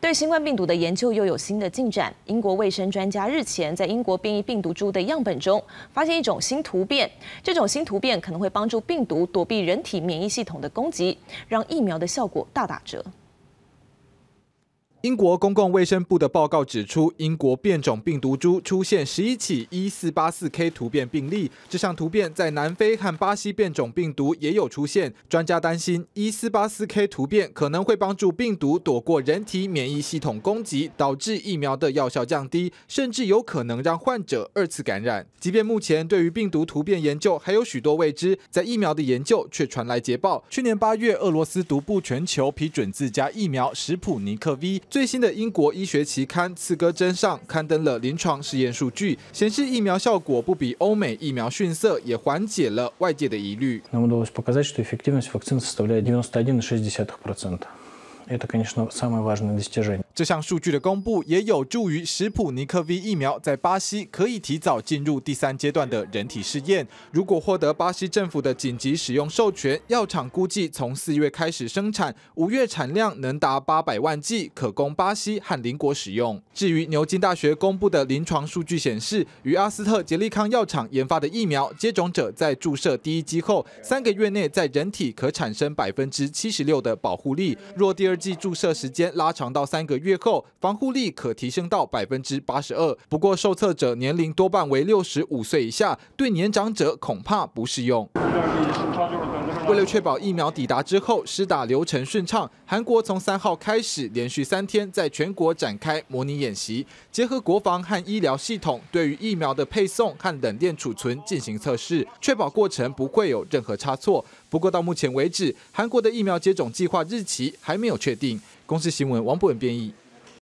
对新冠病毒的研究又有新的进展。英国卫生专家日前在英国变异病毒株的样本中发现一种新突变，这种新突变可能会帮助病毒躲避人体免疫系统的攻击，让疫苗的效果大打折。英国公共卫生部的报告指出，英国变种病毒株出现十一起一四八四 K 突变病例。这项突变在南非和巴西变种病毒也有出现。专家担心一四八四 K 突变可能会帮助病毒躲过人体免疫系统攻击，导致疫苗的药效降低，甚至有可能让患者二次感染。即便目前对于病毒突变研究还有许多未知，在疫苗的研究却传来捷报。去年八月，俄罗斯独步全球，批准自家疫苗食普尼克 V。最新的英国医学期刊《刺哥针》上刊登了临床试验数据，显示疫苗效果不比欧美疫苗逊色，也缓解了外界的疑虑。这项数据的公布也有助于食普尼克 V 疫苗在巴西可以提早进入第三阶段的人体试验。如果获得巴西政府的紧急使用授权，药厂估计从四月开始生产，五月产量能达八百万剂，可供巴西和邻国使用。至于牛津大学公布的临床数据显示，与阿斯特杰利康药厂研发的疫苗接种者在注射第一剂后三个月内，在人体可产生百分之七十六的保护力。若第二剂注射时间拉长到三个月，月后防护力可提升到百分之八十二，不过受测者年龄多半为六十五岁以下，对年长者恐怕不适用。为了确保疫苗抵达之后施打流程顺畅，韩国从三号开始连续三天在全国展开模拟演习，结合国防和医疗系统，对于疫苗的配送和冷链储存进行测试，确保过程不会有任何差错。不过，到目前为止，韩国的疫苗接种计划日期还没有确定。公司新闻，王博文编译。